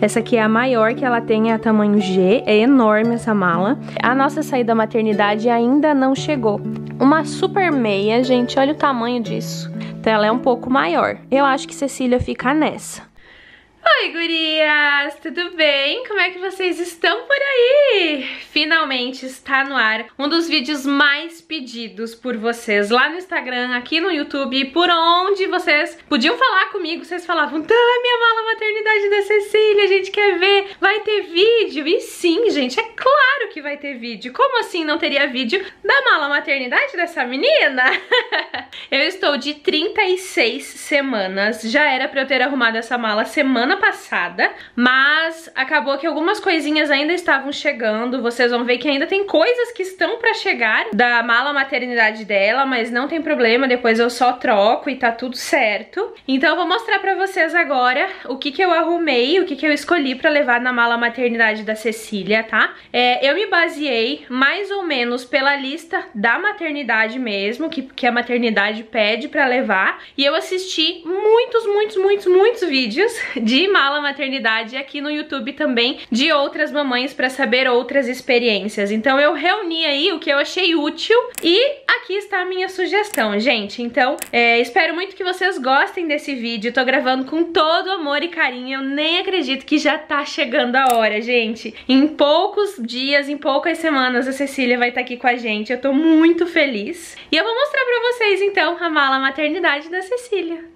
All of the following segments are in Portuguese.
Essa aqui é a maior que ela tem, é a tamanho G, é enorme essa mala. A nossa saída da maternidade ainda não chegou. Uma super meia, gente, olha o tamanho disso. Então ela é um pouco maior. Eu acho que Cecília fica nessa. Oi, gurias! Tudo bem? Como é que vocês estão por aí? Finalmente está no ar um dos vídeos mais pedidos por vocês lá no Instagram, aqui no YouTube, por onde vocês podiam falar comigo, vocês falavam, tá, minha mala maternidade da Cecília, a gente quer ver, vai ter vídeo? E sim, gente, é claro que vai ter vídeo. Como assim não teria vídeo da mala maternidade dessa menina? Eu estou de 36 semanas, já era pra eu ter arrumado essa mala semana semana passada, mas acabou que algumas coisinhas ainda estavam chegando, vocês vão ver que ainda tem coisas que estão pra chegar da mala maternidade dela, mas não tem problema, depois eu só troco e tá tudo certo. Então eu vou mostrar pra vocês agora o que que eu arrumei, o que que eu escolhi pra levar na mala maternidade da Cecília, tá? É, eu me baseei mais ou menos pela lista da maternidade mesmo, que, que a maternidade pede pra levar, e eu assisti muitos, muitos, muitos, muitos vídeos de mala Maternidade aqui no YouTube também de outras mamães para saber outras experiências. Então eu reuni aí o que eu achei útil e aqui está a minha sugestão, gente. Então é, espero muito que vocês gostem desse vídeo. Tô gravando com todo amor e carinho. Eu nem acredito que já tá chegando a hora, gente. Em poucos dias, em poucas semanas, a Cecília vai estar tá aqui com a gente. Eu tô muito feliz. E eu vou mostrar pra vocês, então, a mala maternidade da Cecília.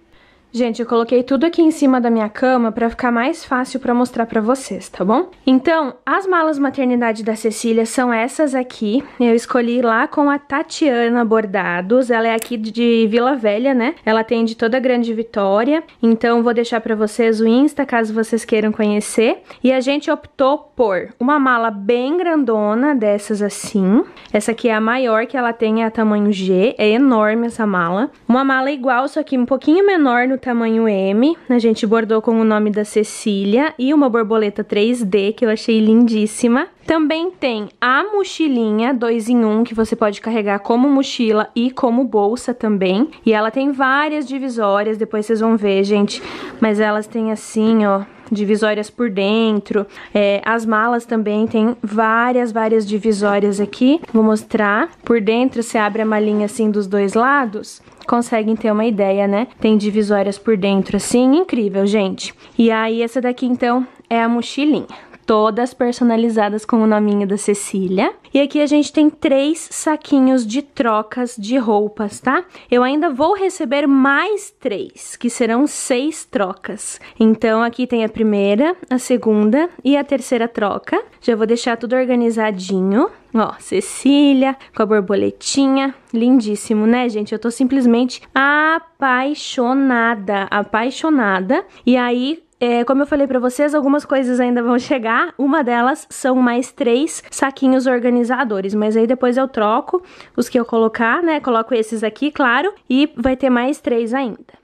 Gente, eu coloquei tudo aqui em cima da minha cama para ficar mais fácil para mostrar para vocês, tá bom? Então, as malas maternidade da Cecília são essas aqui. Eu escolhi lá com a Tatiana Bordados. Ela é aqui de Vila Velha, né? Ela tem de toda a Grande Vitória. Então, vou deixar para vocês o Insta, caso vocês queiram conhecer. E a gente optou por uma mala bem grandona, dessas assim. Essa aqui é a maior que ela tem, é a tamanho G. É enorme essa mala. Uma mala igual, só que um pouquinho menor no tamanho M, a gente bordou com o nome da Cecília e uma borboleta 3D que eu achei lindíssima. Também tem a mochilinha 2 em 1 um, que você pode carregar como mochila e como bolsa também. E ela tem várias divisórias, depois vocês vão ver, gente. Mas elas têm assim, ó, divisórias por dentro. É, as malas também tem várias, várias divisórias aqui. Vou mostrar. Por dentro você abre a malinha assim dos dois lados conseguem ter uma ideia, né? Tem divisórias por dentro assim, incrível, gente. E aí essa daqui então é a mochilinha todas personalizadas com o nominho da Cecília. E aqui a gente tem três saquinhos de trocas de roupas, tá? Eu ainda vou receber mais três, que serão seis trocas. Então aqui tem a primeira, a segunda e a terceira troca. Já vou deixar tudo organizadinho. Ó, Cecília, com a borboletinha. Lindíssimo, né, gente? Eu tô simplesmente apaixonada, apaixonada. E aí, é, como eu falei para vocês, algumas coisas ainda vão chegar. Uma delas são mais três saquinhos organizadores, mas aí depois eu troco os que eu colocar, né? Coloco esses aqui, claro, e vai ter mais três ainda.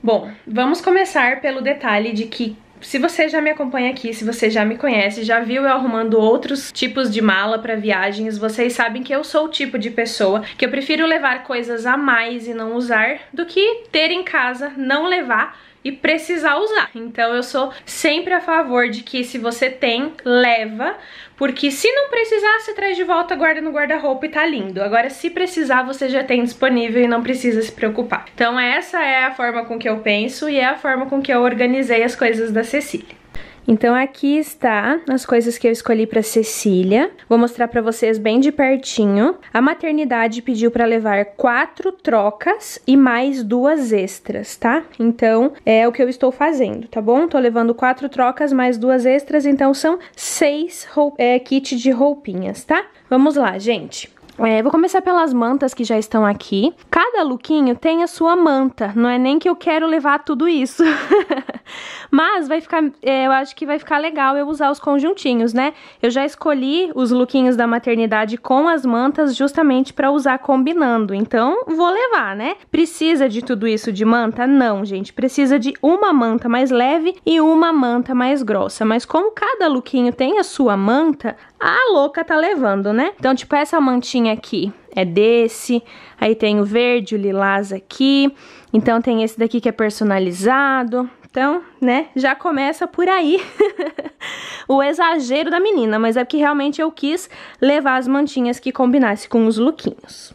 Bom, vamos começar pelo detalhe de que se você já me acompanha aqui, se você já me conhece, já viu eu arrumando outros tipos de mala para viagens, vocês sabem que eu sou o tipo de pessoa que eu prefiro levar coisas a mais e não usar do que ter em casa, não levar e precisar usar. Então eu sou sempre a favor de que se você tem, leva, porque se não precisar, você traz de volta, guarda no guarda-roupa e tá lindo. Agora se precisar, você já tem disponível e não precisa se preocupar. Então essa é a forma com que eu penso e é a forma com que eu organizei as coisas da Cecília. Então aqui está as coisas que eu escolhi para Cecília. Vou mostrar para vocês bem de pertinho. A maternidade pediu para levar quatro trocas e mais duas extras, tá? Então é o que eu estou fazendo, tá bom? Tô levando quatro trocas mais duas extras, então são seis é, kit de roupinhas, tá? Vamos lá, gente. É, vou começar pelas mantas que já estão aqui. Cada lookinho tem a sua manta, não é nem que eu quero levar tudo isso. Mas vai ficar, é, eu acho que vai ficar legal eu usar os conjuntinhos, né? Eu já escolhi os lookinhos da maternidade com as mantas justamente para usar combinando. Então, vou levar, né? Precisa de tudo isso de manta? Não, gente. Precisa de uma manta mais leve e uma manta mais grossa. Mas como cada lookinho tem a sua manta, a louca tá levando, né? Então, tipo, essa mantinha tinha aqui é desse, aí tem o verde, o lilás aqui, então tem esse daqui que é personalizado, então, né, já começa por aí o exagero da menina, mas é porque realmente eu quis levar as mantinhas que combinasse com os lookinhos.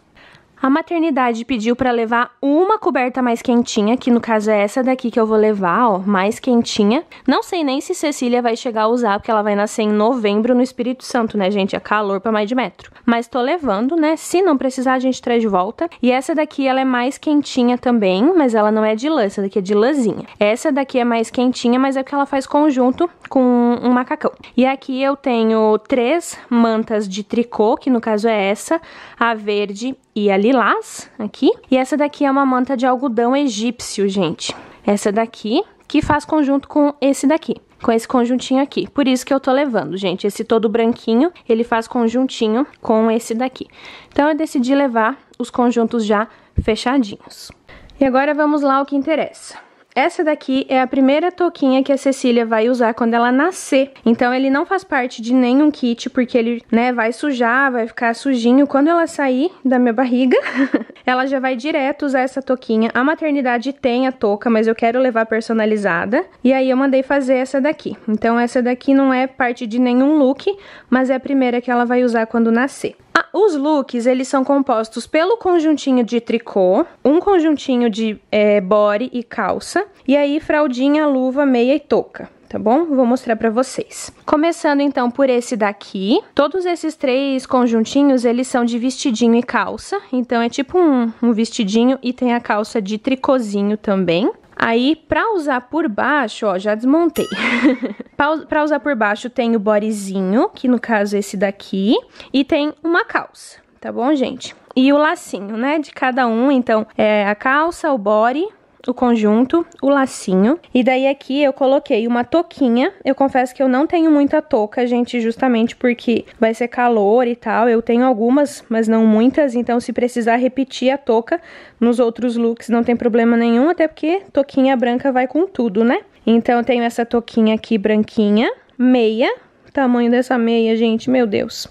A maternidade pediu para levar uma coberta mais quentinha, que no caso é essa daqui que eu vou levar, ó, mais quentinha. Não sei nem se Cecília vai chegar a usar, porque ela vai nascer em novembro no Espírito Santo, né, gente? É calor para mais de metro. Mas tô levando, né? Se não precisar, a gente traz de volta. E essa daqui, ela é mais quentinha também, mas ela não é de lã, essa daqui é de lãzinha. Essa daqui é mais quentinha, mas é porque ela faz conjunto com um macacão. E aqui eu tenho três mantas de tricô, que no caso é essa, a verde e a lila lilás aqui. E essa daqui é uma manta de algodão egípcio, gente. Essa daqui, que faz conjunto com esse daqui com esse conjuntinho aqui. Por isso que eu tô levando, gente. Esse todo branquinho, ele faz conjuntinho com esse daqui. Então, eu decidi levar os conjuntos já fechadinhos. E agora vamos lá ao que interessa. Essa daqui é a primeira touquinha que a Cecília vai usar quando ela nascer. Então ele não faz parte de nenhum kit, porque ele, né, vai sujar, vai ficar sujinho. Quando ela sair da minha barriga, ela já vai direto usar essa touquinha. A maternidade tem a touca, mas eu quero levar personalizada. E aí eu mandei fazer essa daqui. Então essa daqui não é parte de nenhum look, mas é a primeira que ela vai usar quando nascer. Ah, os looks, eles são compostos pelo conjuntinho de tricô, um conjuntinho de é, body e calça, e aí fraldinha, luva, meia e touca tá bom? Vou mostrar pra vocês. Começando então por esse daqui. Todos esses três conjuntinhos, eles são de vestidinho e calça. Então é tipo um, um vestidinho e tem a calça de tricôzinho também. Aí, pra usar por baixo, ó, já desmontei. Para usar por baixo tem o bodyzinho, que no caso é esse daqui, e tem uma calça, tá bom, gente? E o lacinho, né, de cada um, então, é a calça, o body, o conjunto, o lacinho. E daí aqui eu coloquei uma touquinha. Eu confesso que eu não tenho muita touca, gente, justamente porque vai ser calor e tal. Eu tenho algumas, mas não muitas, então se precisar repetir a touca nos outros looks não tem problema nenhum, até porque touquinha branca vai com tudo, né? Então, eu tenho essa touquinha aqui branquinha, meia, tamanho dessa meia, gente, meu Deus.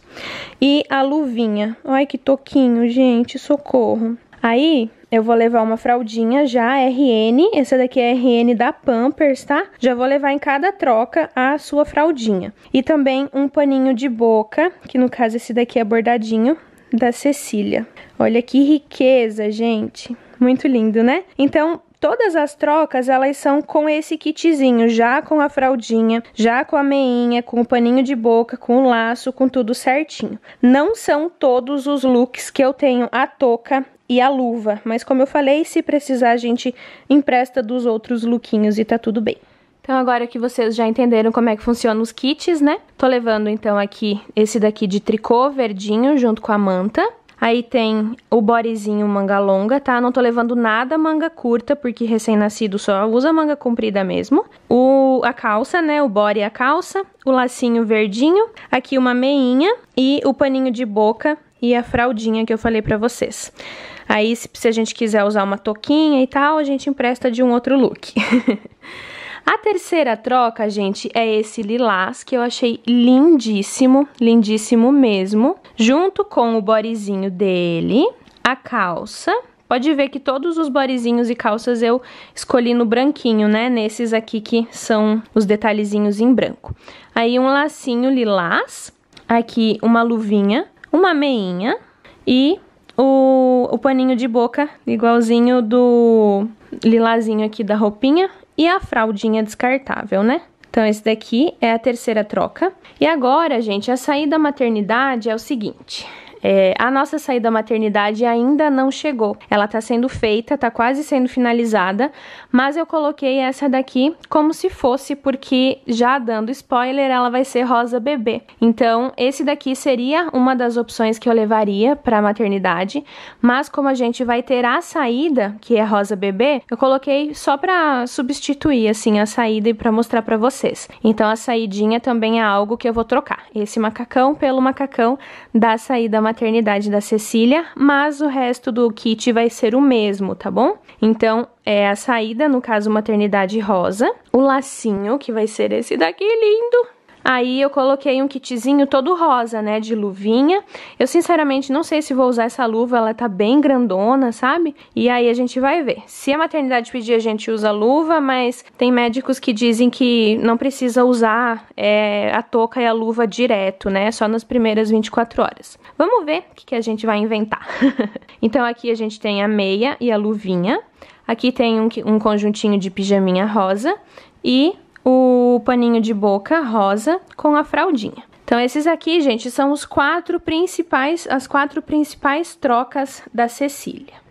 E a luvinha. Ai, que toquinho, gente, socorro. Aí, eu vou levar uma fraldinha já, RN, essa daqui é RN da Pampers, tá? Já vou levar em cada troca a sua fraldinha. E também um paninho de boca, que no caso esse daqui é bordadinho, da Cecília. Olha que riqueza, gente. Muito lindo, né? Então, todas as trocas elas são com esse kitzinho, já com a fraldinha, já com a meinha, com o paninho de boca, com o laço, com tudo certinho. Não são todos os looks que eu tenho a touca e a luva, mas como eu falei, se precisar a gente empresta dos outros lookinhos e tá tudo bem. Então, agora que vocês já entenderam como é que funcionam os kits, né? Tô levando, então, aqui esse daqui de tricô verdinho junto com a manta. Aí tem o bodezinho manga longa, tá? Não tô levando nada manga curta, porque recém-nascido só usa manga comprida mesmo. O, a calça, né? O body e a calça. O lacinho verdinho. Aqui uma meinha. E o paninho de boca e a fraldinha que eu falei pra vocês. Aí, se, se a gente quiser usar uma toquinha e tal, a gente empresta de um outro look. A terceira troca, gente, é esse lilás que eu achei lindíssimo, lindíssimo mesmo, junto com o bodyzinho dele, a calça. Pode ver que todos os bodyzinhos e calças eu escolhi no branquinho, né? Nesses aqui que são os detalhezinhos em branco. Aí um lacinho lilás, aqui uma luvinha, uma meinha e o, o paninho de boca, igualzinho do lilazinho aqui da roupinha e a fraldinha descartável, né? Então, esse daqui é a terceira troca. E agora, gente, a saída da maternidade é o seguinte: é, a nossa saída à maternidade ainda não chegou. Ela está sendo feita, está quase sendo finalizada, mas eu coloquei essa daqui como se fosse, porque já dando spoiler, ela vai ser rosa bebê. Então, esse daqui seria uma das opções que eu levaria para a maternidade, mas como a gente vai ter a saída, que é rosa bebê, eu coloquei só para substituir assim a saída e para mostrar para vocês. Então, a saidinha também é algo que eu vou trocar. Esse macacão pelo macacão da saída maternidade da Cecília, mas o resto do kit vai ser o mesmo, tá bom? Então, é a saída, no caso, maternidade rosa, o lacinho, que vai ser esse daqui lindo, Aí eu coloquei um kitzinho todo rosa, né, de luvinha. Eu sinceramente não sei se vou usar essa luva, ela tá bem grandona, sabe? E aí a gente vai ver. Se a maternidade pedir, a gente usa luva, mas tem médicos que dizem que não precisa usar é, a touca e a luva direto, né, só nas primeiras 24 horas. Vamos ver o que, que a gente vai inventar. então aqui a gente tem a meia e a luvinha. Aqui tem um, um conjuntinho de pijaminha rosa e o paninho de boca rosa com a fraldinha. Então esses aqui, gente, são os quatro principais, as quatro principais trocas da Cecília.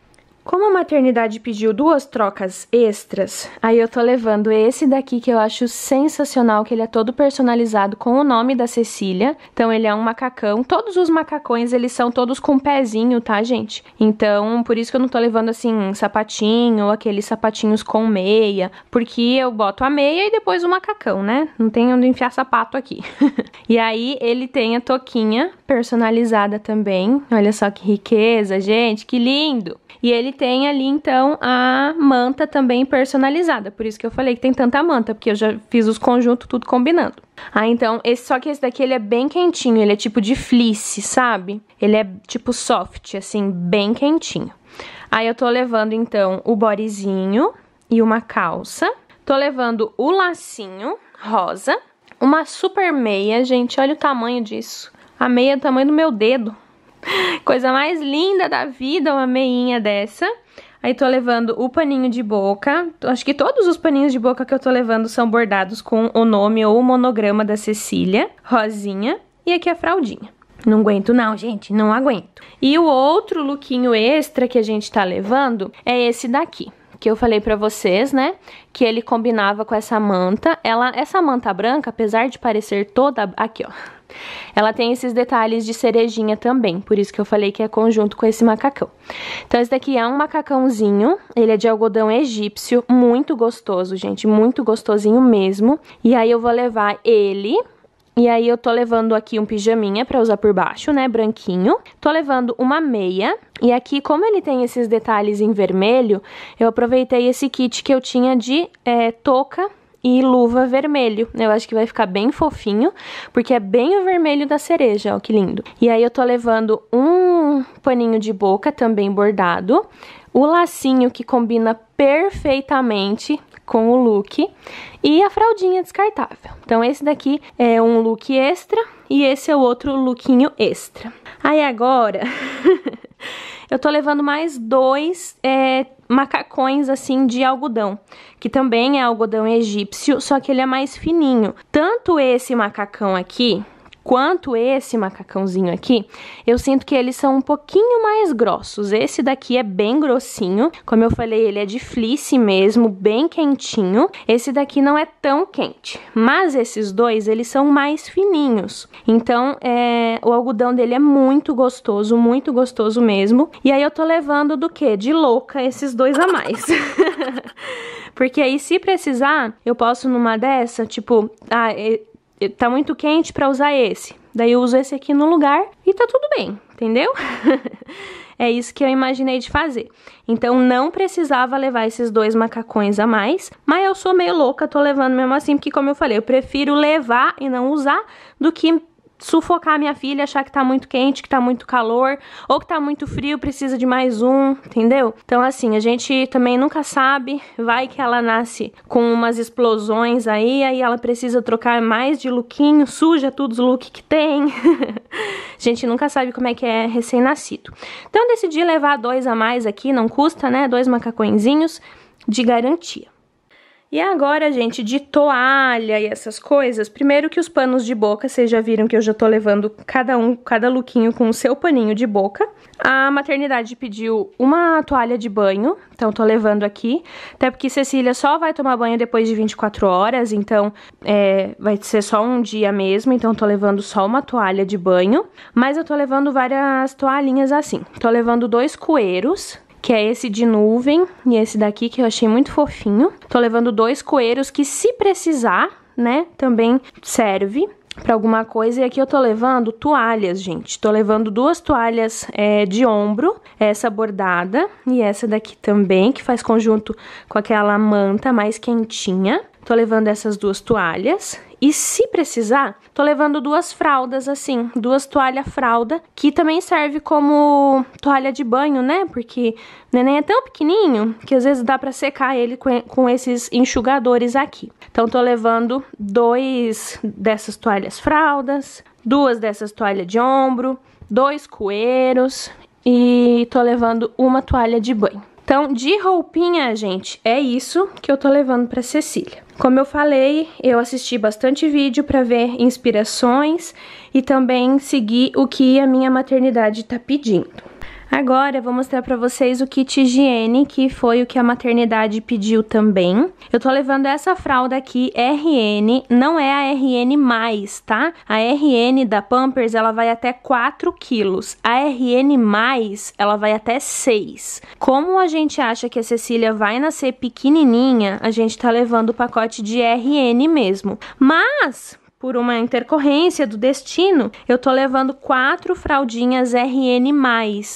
Como a maternidade pediu duas trocas extras, aí eu tô levando esse daqui que eu acho sensacional, que ele é todo personalizado com o nome da Cecília. Então ele é um macacão. Todos os macacões, eles são todos com pezinho, tá, gente? Então, por isso que eu não tô levando assim um sapatinho, aqueles sapatinhos com meia, porque eu boto a meia e depois o macacão, né? Não tem onde enfiar sapato aqui. e aí ele tem a toquinha personalizada também. Olha só que riqueza, gente, que lindo. E ele tem ali, então, a manta também personalizada. Por isso que eu falei que tem tanta manta, porque eu já fiz os conjuntos tudo combinando. Ah, então, esse, só que esse daqui ele é bem quentinho, ele é tipo de fleece, sabe? Ele é tipo soft, assim, bem quentinho. Aí eu tô levando, então, o bodyzinho e uma calça. Tô levando o lacinho rosa, uma super meia, gente, olha o tamanho disso. A meia é tamanho do meu dedo. Coisa mais linda da vida, uma meinha dessa. Aí tô levando o paninho de boca. Acho que todos os paninhos de boca que eu tô levando são bordados com o nome ou o monograma da Cecília, rosinha, e aqui a fraldinha. Não aguento não, gente, não aguento. E o outro lookinho extra que a gente tá levando é esse daqui que eu falei para vocês, né? Que ele combinava com essa manta. Ela, essa manta branca, apesar de parecer toda aqui, ó. Ela tem esses detalhes de cerejinha também, por isso que eu falei que é conjunto com esse macacão. Então esse daqui é um macacãozinho, ele é de algodão egípcio, muito gostoso, gente, muito gostosinho mesmo. E aí eu vou levar ele e aí eu tô levando aqui um pijaminha pra usar por baixo, né, branquinho. Tô levando uma meia. E aqui, como ele tem esses detalhes em vermelho, eu aproveitei esse kit que eu tinha de é, touca e luva vermelho. Eu acho que vai ficar bem fofinho, porque é bem o vermelho da cereja, ó, que lindo. E aí eu tô levando um paninho de boca também bordado, o lacinho que combina perfeitamente com o look e a fraldinha descartável. Então esse daqui é um look extra e esse é o outro lookinho extra. Aí agora eu tô levando mais dois é, macacões assim de algodão, que também é algodão egípcio, só que ele é mais fininho. Tanto esse macacão aqui, quanto esse macacãozinho aqui, eu sinto que eles são um pouquinho mais grossos. Esse daqui é bem grossinho, como eu falei, ele é de fleece mesmo, bem quentinho. Esse daqui não é tão quente, mas esses dois, eles são mais fininhos. Então, é, o algodão dele é muito gostoso, muito gostoso mesmo. E aí eu tô levando do que? De louca esses dois a mais. Porque aí, se precisar, eu posso numa dessa, tipo, ah, tá muito quente para usar esse. Daí eu uso esse aqui no lugar e tá tudo bem, entendeu? é isso que eu imaginei de fazer. Então não precisava levar esses dois macacões a mais, mas eu sou meio louca, tô levando mesmo assim, porque como eu falei, eu prefiro levar e não usar do que sufocar minha filha, achar que tá muito quente, que tá muito calor, ou que tá muito frio, precisa de mais um, entendeu? Então, assim, a gente também nunca sabe, vai que ela nasce com umas explosões aí, aí ela precisa trocar mais de lookinho, suja todos os looks que tem. a gente nunca sabe como é que é recém-nascido. Então, decidi levar dois a mais aqui, não custa, né? Dois macacõezinhos de garantia. E agora, gente, de toalha e essas coisas, primeiro que os panos de boca, vocês já viram que eu já tô levando cada um, cada lookinho com o seu paninho de boca. A maternidade pediu uma toalha de banho, então tô levando aqui. Até porque Cecília só vai tomar banho depois de 24 horas, então é, vai ser só um dia mesmo, então tô levando só uma toalha de banho. Mas eu tô levando várias toalhinhas assim. Tô levando dois coeiros, que é esse de nuvem e esse daqui que eu achei muito fofinho. Tô levando dois coeiros que se precisar, né, também serve para alguma coisa. E aqui eu tô levando toalhas, gente. Tô levando duas toalhas é, de ombro, essa bordada e essa daqui também, que faz conjunto com aquela manta mais quentinha. Tô levando essas duas toalhas e se precisar, tô levando duas fraldas assim, duas toalha fralda, que também serve como toalha de banho, né? Porque o neném é tão pequenininho que às vezes dá para secar ele com esses enxugadores aqui. Então tô levando dois dessas toalhas fraldas, duas dessas toalhas de ombro, dois cueiros e tô levando uma toalha de banho. Então, de roupinha, gente, é isso que eu tô levando pra Cecília. Como eu falei, eu assisti bastante vídeo para ver inspirações e também seguir o que a minha maternidade tá pedindo. Agora eu vou mostrar para vocês o kit higiene, que foi o que a maternidade pediu também. Eu tô levando essa fralda aqui, RN, não é a RN+, tá? A RN da Pampers, ela vai até 4 quilos. A RN+, ela vai até 6. Como a gente acha que a Cecília vai nascer pequenininha, a gente tá levando o pacote de RN mesmo. Mas por uma intercorrência do destino, eu tô levando quatro fraldinhas RN+,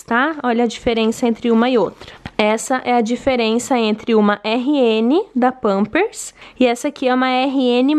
tá? Olha a diferença entre uma e outra. Essa é a diferença entre uma RN da Pampers e essa aqui é uma RN+,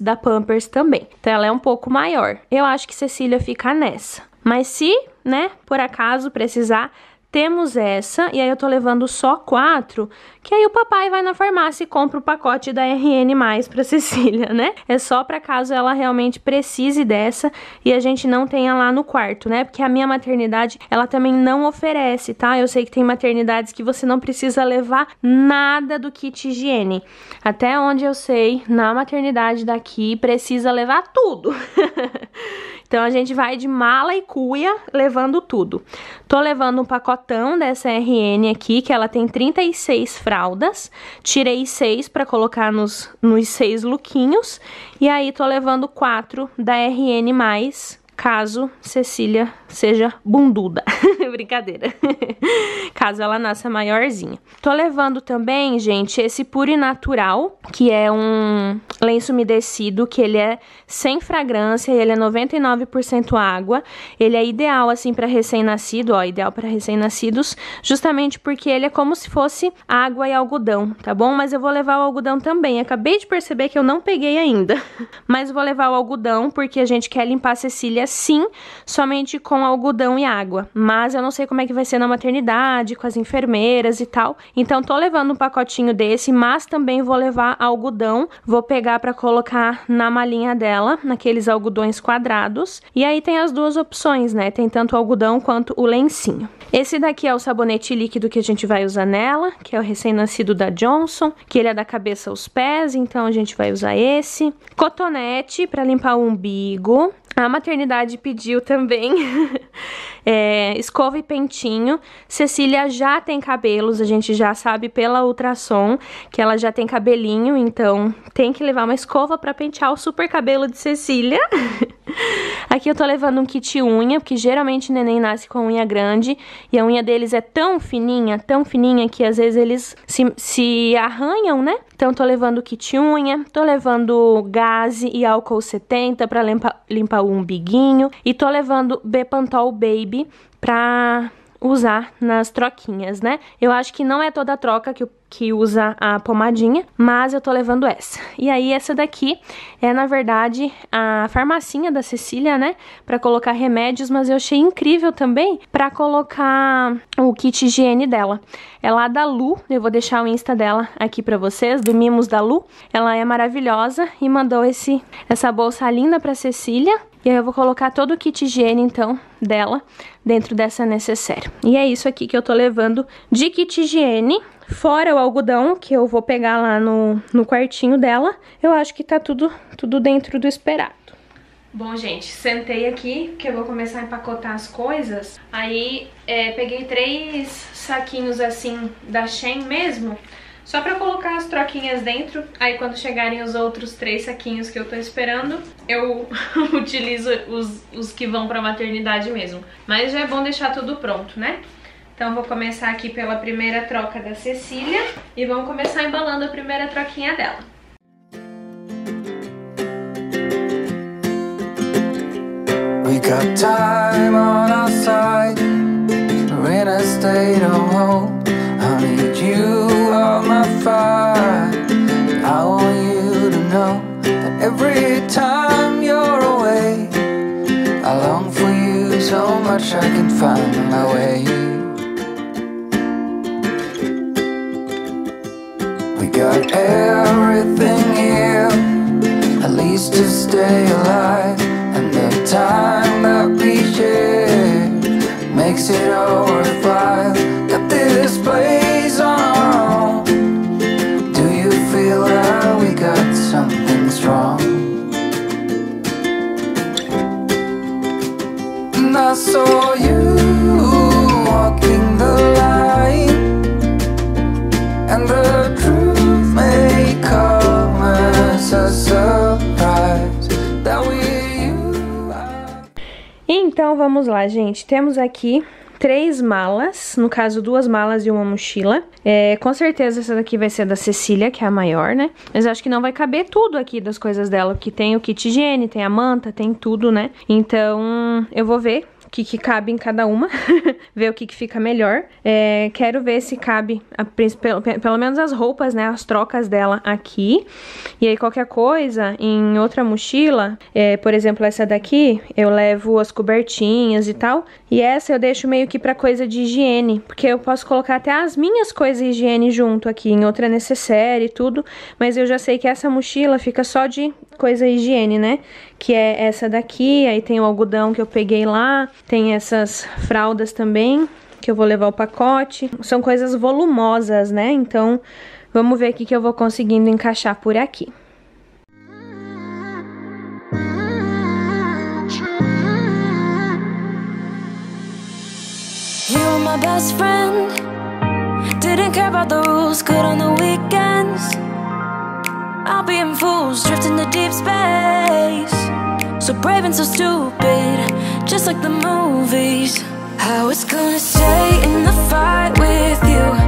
da Pampers também. Então ela é um pouco maior. Eu acho que Cecília fica nessa. Mas se, né, por acaso precisar, temos essa, e aí eu tô levando só quatro, que aí o papai vai na farmácia e compra o pacote da RN+, pra Cecília, né? É só pra caso ela realmente precise dessa e a gente não tenha lá no quarto, né? Porque a minha maternidade, ela também não oferece, tá? Eu sei que tem maternidades que você não precisa levar nada do kit higiene. Até onde eu sei, na maternidade daqui, precisa levar tudo. Então a gente vai de mala e cuia levando tudo. Tô levando um pacotão dessa RN aqui, que ela tem 36 fraldas. Tirei 6 para colocar nos, nos 6 lookinhos. E aí tô levando 4 da RN+, caso Cecília seja bunduda. Brincadeira. caso ela nasça maiorzinha. Tô levando também, gente, esse e Natural, que é um lenço umedecido, que ele é sem fragrância, ele é 99% água. Ele é ideal, assim, para recém-nascido, ó, ideal para recém-nascidos, justamente porque ele é como se fosse água e algodão, tá bom? Mas eu vou levar o algodão também. Acabei de perceber que eu não peguei ainda. Mas vou levar o algodão, porque a gente quer limpar a Cecília sim somente com algodão e água. Mas eu não sei como é que vai ser na maternidade, com as enfermeiras e tal. Então tô levando um pacotinho desse, mas também vou levar algodão, vou pegar para colocar na malinha dela, naqueles algodões quadrados. E aí tem as duas opções, né? Tem tanto o algodão quanto o lencinho. Esse daqui é o sabonete líquido que a gente vai usar nela, que é o recém-nascido da Johnson, que ele é da cabeça aos pés, então a gente vai usar esse. Cotonete para limpar o umbigo. A maternidade Trindade pediu também. é, escova e pentinho. Cecília já tem cabelos, a gente já sabe pela ultrassom que ela já tem cabelinho, então tem que levar uma escova para pentear o super cabelo de Cecília. Aqui eu tô levando um kit unha, porque geralmente neném nasce com a unha grande e a unha deles é tão fininha, tão fininha que às vezes eles se, se arranham, né? Então tô levando kit unha, tô levando gaze e álcool 70 para limpar, limpar o umbiguinho e tô levando Bepantol Baby pra usar nas troquinhas, né? Eu acho que não é toda a troca que, que usa a pomadinha, mas eu tô levando essa. E aí essa daqui é, na verdade, a farmacinha da Cecília, né? Pra colocar remédios, mas eu achei incrível também pra colocar o kit higiene dela. É lá da Lu, eu vou deixar o Insta dela aqui pra vocês, do Mimos da Lu. Ela é maravilhosa e mandou esse, essa bolsa linda pra Cecília. E aí eu vou colocar todo o kit higiene, então, dela dentro dessa necessaire. E é isso aqui que eu tô levando de kit higiene, fora o algodão que eu vou pegar lá no, no quartinho dela. Eu acho que tá tudo, tudo dentro do esperado. Bom, gente, sentei aqui, que eu vou começar a empacotar as coisas. Aí, é, peguei três saquinhos, assim, da Shein mesmo, só pra colocar as troquinhas dentro. Aí quando chegarem os outros três saquinhos que eu tô esperando, eu utilizo os, os que vão pra maternidade mesmo. Mas já é bom deixar tudo pronto, né? Então vou começar aqui pela primeira troca da Cecília e vamos começar embalando a primeira troquinha dela. We got time on our side, we're in a state of hope. far. I want you to know that every time you're away, I long for you so much I can find my way. We got everything here, at least to stay alive, and the time that we share makes it all worthwhile. vamos lá, gente. Temos aqui três malas, no caso duas malas e uma mochila. É, com certeza essa daqui vai ser da Cecília, que é a maior, né? Mas acho que não vai caber tudo aqui das coisas dela, que tem o kit higiene, tem a manta, tem tudo, né? Então eu vou ver que, que cabe em cada uma, ver o que, que fica melhor. É, quero ver se cabe, a, pelo, pelo menos as roupas, né, as trocas dela aqui. E aí qualquer coisa, em outra mochila, é, por exemplo essa daqui, eu levo as cobertinhas e tal, e essa eu deixo meio que para coisa de higiene, porque eu posso colocar até as minhas coisas de higiene junto aqui, em outra necessaire e tudo, mas eu já sei que essa mochila fica só de coisa higiene, né? Que é essa daqui, aí tem o algodão que eu peguei lá, tem essas fraldas também, que eu vou levar o pacote. São coisas volumosas, né? Então, vamos ver o que eu vou conseguindo encaixar por aqui. my best friend Didn't care about the rules, good on the weekends I'll be in fools, drifting to deep space So brave and so stupid, just like the movies How it's gonna stay in the fight with you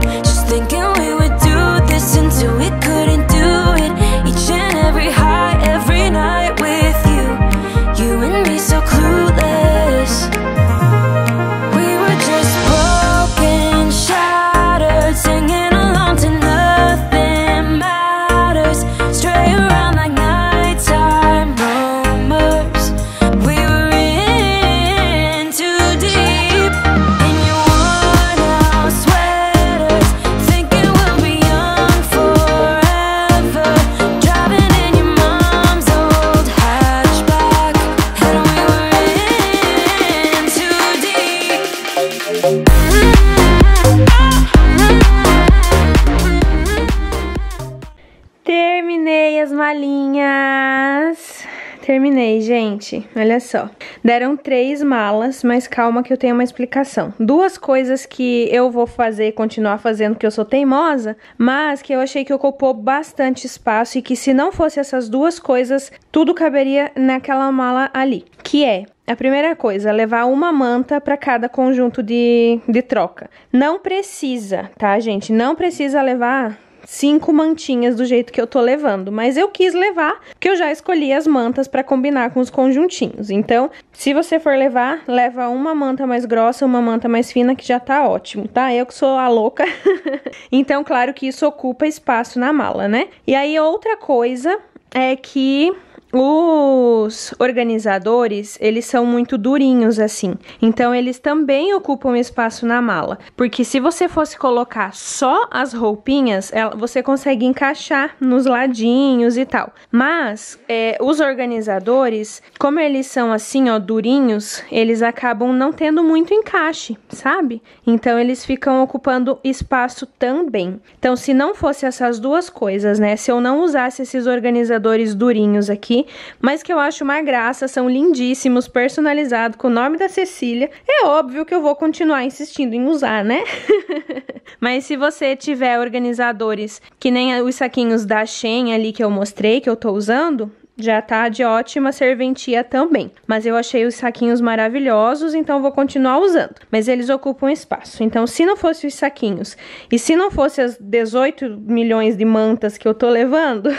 Terminei, gente. Olha só. Deram três malas, mas calma que eu tenho uma explicação. Duas coisas que eu vou fazer, continuar fazendo, que eu sou teimosa, mas que eu achei que ocupou bastante espaço e que se não fosse essas duas coisas, tudo caberia naquela mala ali. Que é a primeira coisa, levar uma manta para cada conjunto de, de troca. Não precisa, tá, gente? Não precisa levar cinco mantinhas do jeito que eu tô levando, mas eu quis levar porque eu já escolhi as mantas para combinar com os conjuntinhos. Então, se você for levar, leva uma manta mais grossa, uma manta mais fina que já tá ótimo, tá? Eu que sou a louca. então, claro que isso ocupa espaço na mala, né? E aí outra coisa é que os organizadores, eles são muito durinhos assim. Então eles também ocupam espaço na mala, porque se você fosse colocar só as roupinhas, ela, você consegue encaixar nos ladinhos e tal. Mas é, os organizadores, como eles são assim, ó, durinhos, eles acabam não tendo muito encaixe, sabe? Então eles ficam ocupando espaço também. Então se não fosse essas duas coisas, né? Se eu não usasse esses organizadores durinhos aqui mas que eu acho uma graça, são lindíssimos, personalizado com o nome da Cecília. É óbvio que eu vou continuar insistindo em usar, né? mas se você tiver organizadores que nem os saquinhos da Shen ali que eu mostrei, que eu tô usando, já tá de ótima serventia também. Mas eu achei os saquinhos maravilhosos, então vou continuar usando. Mas eles ocupam espaço. Então, se não fosse os saquinhos e se não fosse as 18 milhões de mantas que eu tô levando,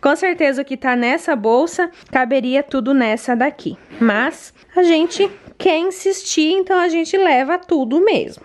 com certeza o que tá nessa bolsa caberia tudo nessa daqui. Mas a gente quer insistir, então a gente leva tudo mesmo.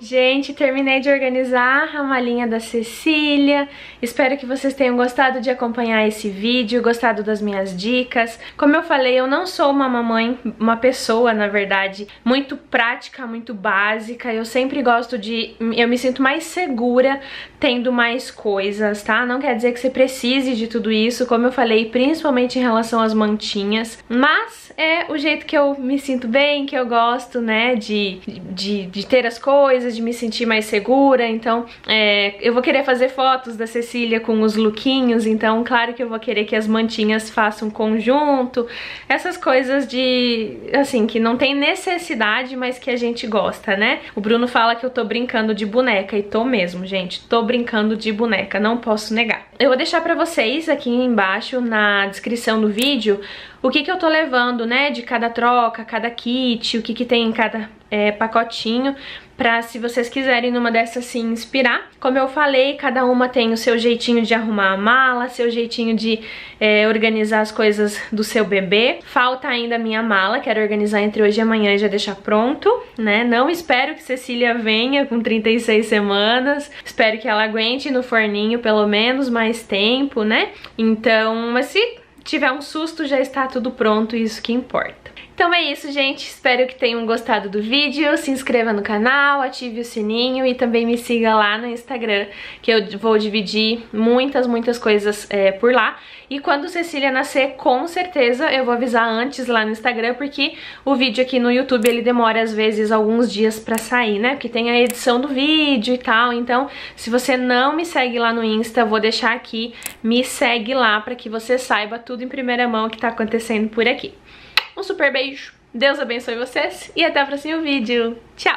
Gente, terminei de organizar a malinha da Cecília. Espero que vocês tenham gostado de acompanhar esse vídeo, gostado das minhas dicas. Como eu falei, eu não sou uma mamãe, uma pessoa, na verdade, muito prática, muito básica. Eu sempre gosto de... eu me sinto mais segura tendo mais coisas, tá? Não quer dizer que você precise de tudo isso, como eu falei, principalmente em relação às mantinhas. Mas é o jeito que eu me sinto bem, que eu gosto, né, de, de, de ter as coisas, coisa de me sentir mais segura, então é, eu vou querer fazer fotos da Cecília com os lookinhos, então claro que eu vou querer que as mantinhas façam conjunto, essas coisas de, assim, que não tem necessidade, mas que a gente gosta, né? O Bruno fala que eu tô brincando de boneca, e tô mesmo, gente, tô brincando de boneca, não posso negar. Eu vou deixar pra vocês aqui embaixo na descrição do vídeo o que que eu tô levando, né, de cada troca, cada kit, o que que tem em cada é, pacotinho, pra se vocês quiserem numa dessas se inspirar. Como eu falei, cada uma tem o seu jeitinho de arrumar a mala, seu jeitinho de é, organizar as coisas do seu bebê. Falta ainda a minha mala, quero organizar entre hoje e amanhã e já deixar pronto, né? Não espero que Cecília venha com 36 semanas, espero que ela aguente no forninho pelo menos mais tempo, né? Então, mas se tiver um susto, já está tudo pronto, isso que importa. Então é isso, gente. Espero que tenham gostado do vídeo. Se inscreva no canal, ative o sininho e também me siga lá no Instagram, que eu vou dividir muitas, muitas coisas é, por lá. E quando Cecília nascer, com certeza eu vou avisar antes lá no Instagram, porque o vídeo aqui no YouTube ele demora às vezes alguns dias pra sair, né? Porque tem a edição do vídeo e tal. Então, se você não me segue lá no Insta, vou deixar aqui, me segue lá pra que você saiba tudo em primeira mão o que tá acontecendo por aqui. Um super beijo, Deus abençoe vocês e até o próximo vídeo. Tchau!